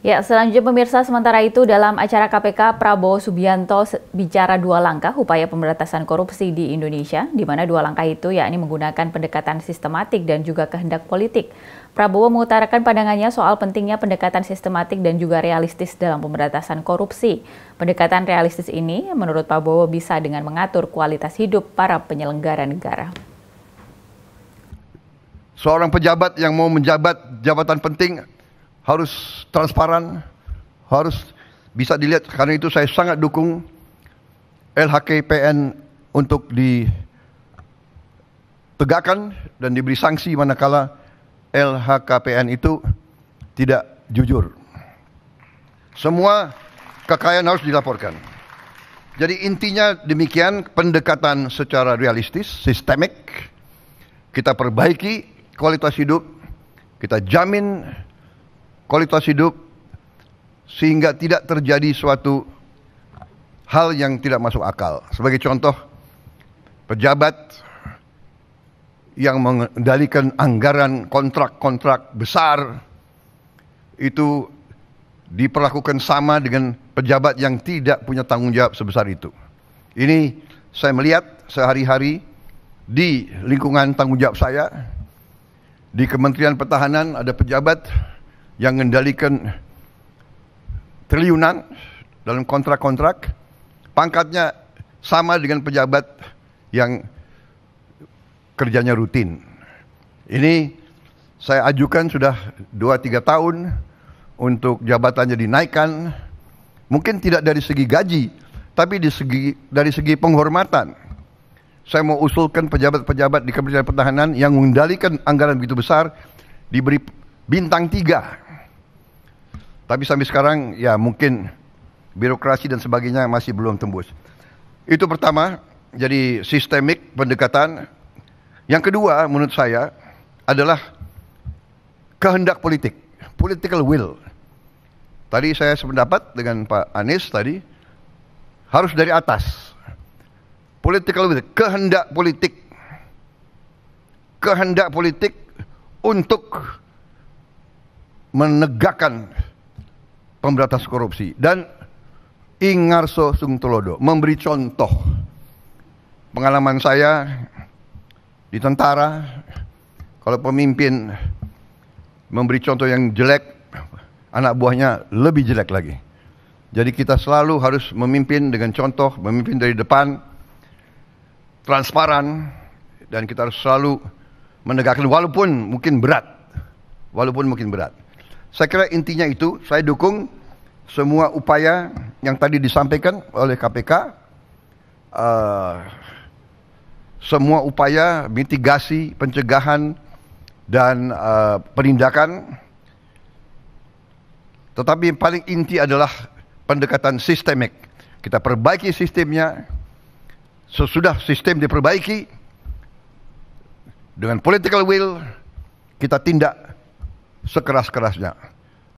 Ya, selanjutnya pemirsa, sementara itu dalam acara KPK Prabowo Subianto bicara dua langkah upaya pemberantasan korupsi di Indonesia, di mana dua langkah itu yakni menggunakan pendekatan sistematik dan juga kehendak politik. Prabowo mengutarakan pandangannya soal pentingnya pendekatan sistematik dan juga realistis dalam pemberantasan korupsi. Pendekatan realistis ini menurut Prabowo bisa dengan mengatur kualitas hidup para penyelenggara negara. Seorang pejabat yang mau menjabat jabatan penting harus transparan, harus bisa dilihat. Karena itu saya sangat dukung LHKPN untuk ditegakkan dan diberi sanksi manakala LHKPN itu tidak jujur. Semua kekayaan harus dilaporkan. Jadi intinya demikian pendekatan secara realistis, sistemik, kita perbaiki kualitas hidup, kita jamin kualitas hidup sehingga tidak terjadi suatu hal yang tidak masuk akal. Sebagai contoh, pejabat yang mengendalikan anggaran kontrak-kontrak besar itu diperlakukan sama dengan pejabat yang tidak punya tanggung jawab sebesar itu. Ini saya melihat sehari-hari di lingkungan tanggung jawab saya di Kementerian Pertahanan ada pejabat yang mengendalikan triliunan dalam kontrak-kontrak, pangkatnya sama dengan pejabat yang kerjanya rutin. Ini saya ajukan sudah 2-3 tahun untuk jabatannya dinaikkan, mungkin tidak dari segi gaji, tapi di segi, dari segi penghormatan. Saya mau usulkan pejabat-pejabat di Kementerian Pertahanan yang mengendalikan anggaran begitu besar diberi bintang tiga tapi sampai sekarang ya mungkin birokrasi dan sebagainya masih belum tembus. Itu pertama, jadi sistemik pendekatan. Yang kedua menurut saya adalah kehendak politik, political will. Tadi saya sependapat dengan Pak Anies tadi harus dari atas. Political will, kehendak politik. Kehendak politik untuk menegakkan pemberantas korupsi dan Ingarso Sungtulodo memberi contoh pengalaman saya di tentara kalau pemimpin memberi contoh yang jelek anak buahnya lebih jelek lagi jadi kita selalu harus memimpin dengan contoh memimpin dari depan transparan dan kita harus selalu menegakkan walaupun mungkin berat walaupun mungkin berat saya kira intinya itu, saya dukung semua upaya yang tadi disampaikan oleh KPK. Uh, eh, semua upaya mitigasi, pencegahan, dan uh, penindakan. Tetapi yang paling inti adalah pendekatan sistemik. Kita perbaiki sistemnya. Sesudah sistem diperbaiki, dengan political will, kita tindak sekeras-kerasnya.